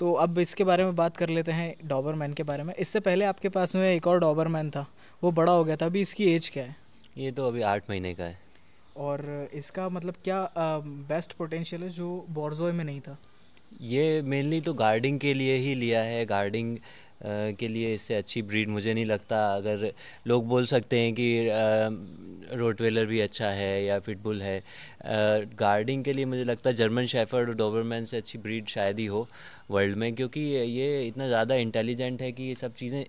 तो अब इसके बारे में बात कर लेते हैं डॉबरमैन के बारे में इससे पहले आपके पास में एक और डॉबरमैन था वो बड़ा हो गया था अभी इसकी एज क्या है ये तो अभी आठ महीने का है और इसका मतलब क्या आ, बेस्ट पोटेंशियल है जो बॉर्जोए में नहीं था ये मेनली तो गार्डिंग के लिए ही लिया है गार्डिंग के लिए इससे अच्छी ब्रीड मुझे नहीं लगता अगर लोग बोल सकते हैं कि रोटवेलर भी अच्छा है या फिटबुल है गार्डिंग के लिए मुझे लगता है जर्मन शेफर्ड और डोबरमैन से अच्छी ब्रीड शायद ही हो वर्ल्ड में क्योंकि ये इतना ज़्यादा इंटेलिजेंट है कि ये सब चीज़ें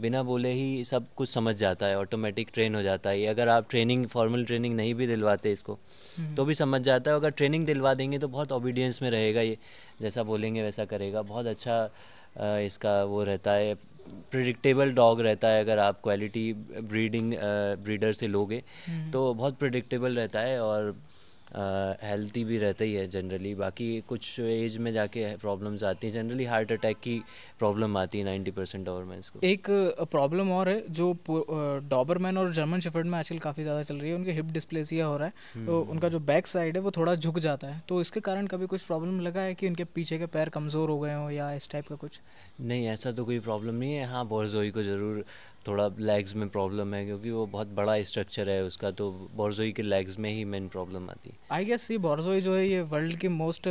बिना बोले ही सब कुछ समझ जाता है ऑटोमेटिक ट्रेन हो जाता है अगर आप ट्रेनिंग फॉर्मल ट्रेनिंग नहीं भी दिलवाते इसको हम्म। तो भी समझ जाता है अगर ट्रेनिंग दिलवा देंगे तो बहुत ओबीडियंस में रहेगा ये जैसा बोलेंगे वैसा करेगा बहुत अच्छा इसका वो रहता है प्रिडिक्टेबल डॉग रहता है अगर आप क्वालिटी ब्रीडिंग ब्रीडर से लोगे हम्म। तो बहुत प्रिडिक्टेबल रहता है और हेल्थी भी रहता ही है जनरली बाकी कुछ एज में जाके प्रॉब्लम्स आती हैं जनरली हार्ट अटैक की प्रॉब्लम आती है नाइन्टी परसेंट डॉबरमैन को एक प्रॉब्लम और है जो डॉबरमैन और जर्मन शेफर्ड में आजकल काफ़ी ज़्यादा चल रही है उनके हिप डिस्प्लेसिया हो रहा है हम्म, तो हम्म, उनका हम्म। जो बैक साइड है वो थोड़ा झुक जाता है तो इसके कारण कभी कुछ प्रॉब्लम लगा है कि उनके पीछे के पैर कमज़ोर हो गए हों या इस टाइप का कुछ नहीं ऐसा तो कोई प्रॉब्लम नहीं है हाँ बोरजोई को ज़रूर थोड़ा लेग्स में प्रॉब्लम है क्योंकि वो बहुत बड़ा स्ट्रक्चर है उसका तो बोरजोई के लेग्स में ही मेन प्रॉब्लम आती है आई गेस ये बोरजोई जो है ये वर्ल्ड के मोस्ट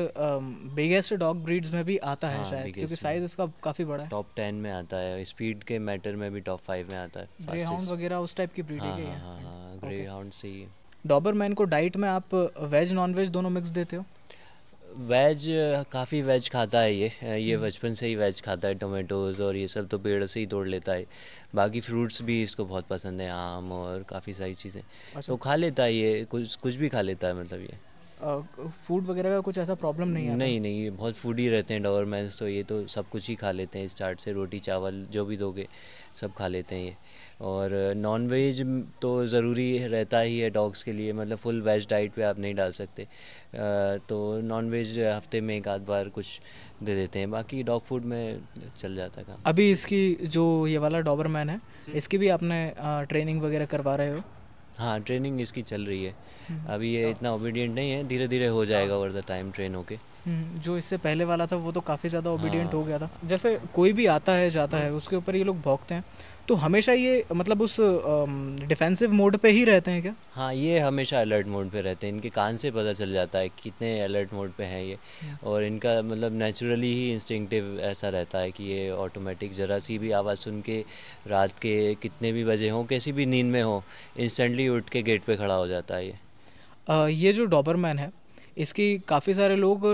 बिगेस्ट डॉग ब्रीड्स में भी आता है हाँ, शायद क्योंकि साइज उसका काफ़ी बड़ा है टॉप टेन में आता है स्पीड के मैटर में भी टॉप फाइव में आता है ग्रे हाउंड वगैरह उस टाइप की ब्रीड हाँ, है हाँ, ग्रे हाँ, हाउंड से ही डॉबरमैन को डाइट में आप वेज नॉन वेज दोनों मिक्स देते हो वेज काफ़ी वेज खाता है ये ये हम्म। बचपन से ही वेज खाता है टोमेटोज़ और ये सब तो पेड़ से ही तोड़ लेता है बाकी फ्रूट्स भी इसको बहुत पसंद है आम और काफ़ी सारी चीज़ें अच्छा। तो खा लेता है ये कुछ कुछ भी खा लेता है मतलब ये फूड वगैरह का कुछ ऐसा प्रॉब्लम नहीं है नहीं नहीं बहुत फूडी रहते हैं मैं तो ये तो सब कुछ ही खा लेते हैं स्टार्ट से रोटी चावल जो भी दोगे सब खा लेते हैं ये और नॉन वेज तो ज़रूरी रहता ही है डॉग्स के लिए मतलब फुल वेज डाइट पे आप नहीं डाल सकते तो नॉन वेज हफ्ते में एक आध बार कुछ दे देते हैं बाकी डॉग फूड में चल जाता है अभी इसकी जो ये वाला डॉबरमैन है इसकी भी आपने ट्रेनिंग वगैरह करवा रहे हो हाँ ट्रेनिंग इसकी चल रही है हम्म। अभी ये तो इतना ओबीडियंट नहीं है धीरे धीरे हो तो जाएगा ओवर द टाइम ट्रेन होके जो इससे पहले वाला था वो तो काफ़ी ज़्यादा ओबीडियंट हाँ। हो गया था जैसे कोई भी आता है जाता है हाँ। उसके ऊपर ये लोग भोगते हैं तो हमेशा ये मतलब उस डिफेंसिव मोड पे ही रहते हैं क्या हाँ ये हमेशा अलर्ट मोड पे रहते हैं इनके कान से पता चल जाता है कितने अलर्ट मोड पे हैं ये और इनका मतलब नेचुरली ही इंस्टिंक्टिव ऐसा रहता है कि ये ऑटोमेटिक ज़रा सी भी आवाज़ सुन के रात के कितने भी बजे हों कैसी भी नींद में हो इंस्टेंटली उठ के गेट पर खड़ा हो जाता है ये आ, ये जो डॉबरमैन है इसकी काफ़ी सारे लोग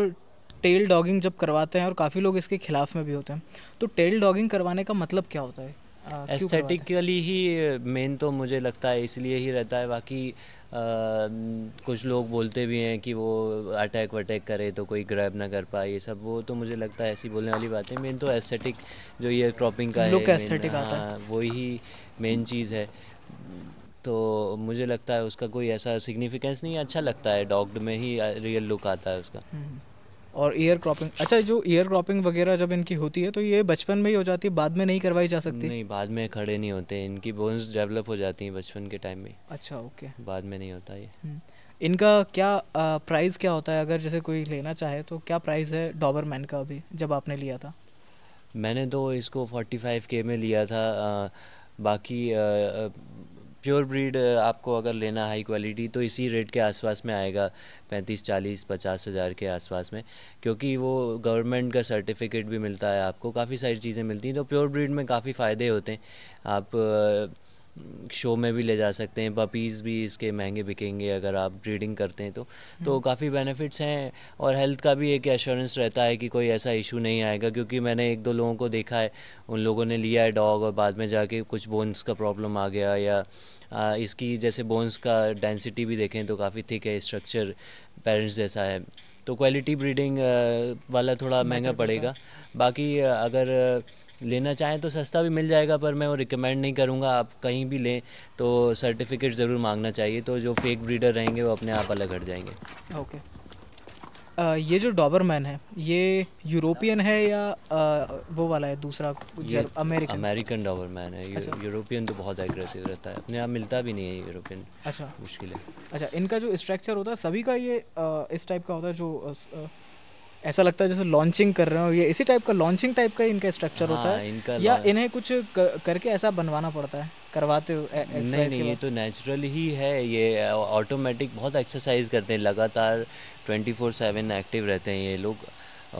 टेल डॉगिंग जब करवाते हैं और काफ़ी लोग इसके खिलाफ़ में भी होते हैं तो टेल डॉगिंग करवाने का मतलब क्या होता है एस्थेटिकली ही मेन uh, तो मुझे लगता है इसलिए ही रहता है बाकी uh, कुछ लोग बोलते भी हैं कि वो अटैक वटैक करे तो कोई ग्रैब ना कर पाए ये सब वो तो मुझे लगता है ऐसी बोलने वाली बात है मेन तो एस्थेटिक जो ये क्रॉपिंग का है, एस्थेटिक हाँ, आता है हाँ, वही ही मेन चीज़ है तो मुझे लगता है उसका कोई ऐसा सिग्निफिकेंस नहीं अच्छा लगता है डॉग्ड में ही रियल uh, लुक आता है उसका हम्म। और ईयर क्रॉपिंग अच्छा जो ईयर क्रॉपिंग वगैरह जब इनकी होती है तो ये बचपन में ही हो जाती है बाद में नहीं करवाई जा सकती नहीं बाद में खड़े नहीं होते इनकी बोन्स डेवलप हो जाती हैं बचपन के टाइम में अच्छा ओके बाद में नहीं होता ये हम्म। इनका क्या प्राइस क्या होता है अगर जैसे कोई लेना चाहे तो क्या प्राइस है मैन का अभी जब आपने लिया था मैंने तो इसको फाइव के में लिया था आ, बाकी प्योर ब्रीड आपको अगर लेना हाई क्वालिटी तो इसी रेट के आसपास में आएगा पैंतीस चालीस पचास हज़ार के आसपास में क्योंकि वो गवर्नमेंट का सर्टिफिकेट भी मिलता है आपको काफ़ी सारी चीज़ें मिलती हैं तो प्योर ब्रीड में काफ़ी फ़ायदे होते हैं आप शो में भी ले जा सकते हैं पपीज़ भी इसके महंगे बिकेंगे अगर आप ब्रीडिंग करते हैं तो तो हम्म। काफ़ी बेनिफिट्स हैं और हेल्थ का भी एक एश्योरेंस रहता है कि कोई ऐसा इशू नहीं आएगा क्योंकि मैंने एक दो लोगों को देखा है उन लोगों ने लिया है डॉग और बाद में जाके कुछ बोन्स का प्रॉब्लम आ गया या आ, इसकी जैसे बोन्स का डेंसिटी भी देखें तो काफ़ी थिक है स्ट्रक्चर पेरेंट्स जैसा है तो क्वालिटी ब्रीडिंग वाला थोड़ा महंगा पड़ेगा बाकी अगर लेना चाहें तो सस्ता भी मिल जाएगा पर मैं वो रिकमेंड नहीं करूँगा आप कहीं भी लें तो सर्टिफिकेट ज़रूर मांगना चाहिए तो जो फेक ब्रीडर रहेंगे वो अपने आप अलग हट जाएंगे ओके आ, ये जो डॉबरमैन है ये यूरोपियन है या आ, वो वाला है दूसरा अमेरिकन अमेरिकन डॉबरमैन है अच्छा। यूरोपियन तो बहुत एग्रेसिव रहता है अपने आप मिलता भी नहीं है यूरोपियन अच्छा मुश्किल है अच्छा इनका जो स्ट्रक्चर होता है सभी का ये आ, इस टाइप का होता है जो ऐसा लगता है जैसे लॉन्चिंग कर रहे हो ये इसी टाइप का लॉन्चिंग टाइप का इनका स्ट्रक्चर हाँ, होता है इनका या इन्हें कुछ करके ऐसा बनवाना पड़ता है करवाते हो नहीं नहीं ये तो नेचुरल ही है ये ऑटोमेटिक बहुत एक्सरसाइज करते हैं लगातार ट्वेंटी फोर सेवन एक्टिव रहते हैं ये लोग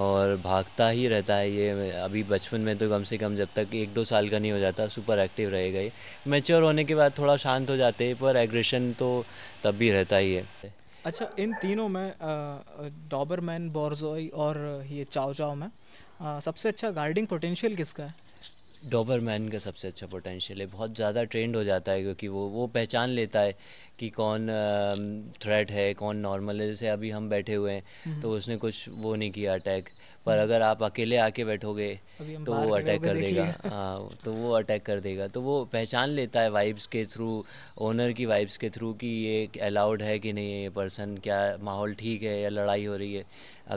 और भागता ही रहता है ये अभी बचपन में तो कम से कम जब तक एक दो साल का नहीं हो जाता सुपर एक्टिव रहेगा ये मेच्योर होने के बाद थोड़ा शांत हो जाते हैं पर एग्रेशन तो तब भी रहता ही है अच्छा इन तीनों में डॉबरमैन बॉर्जोई और ये चाओ चाव में सबसे अच्छा गार्डिंग पोटेंशियल किसका है डोबरमैन का सबसे अच्छा पोटेंशियल है बहुत ज़्यादा ट्रेंड हो जाता है क्योंकि वो वो पहचान लेता है कि कौन थ्रेट है कौन नॉर्मल है जैसे अभी हम बैठे हुए हैं हम्म। तो उसने कुछ वो नहीं किया अटैक पर अगर आप अकेले आके बैठोगे तो वो अटैक कर देगा हाँ तो वो अटैक कर देगा तो वो पहचान लेता है वाइब्स के थ्रू ओनर की वाइब्स के थ्रू कि ये अलाउड है कि नहीं है ये पर्सन क्या माहौल ठीक है या लड़ाई हो रही है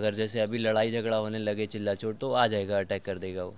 अगर जैसे अभी लड़ाई झगड़ा होने लगे चिल्ला चोट तो आ जाएगा अटैक कर देगा वो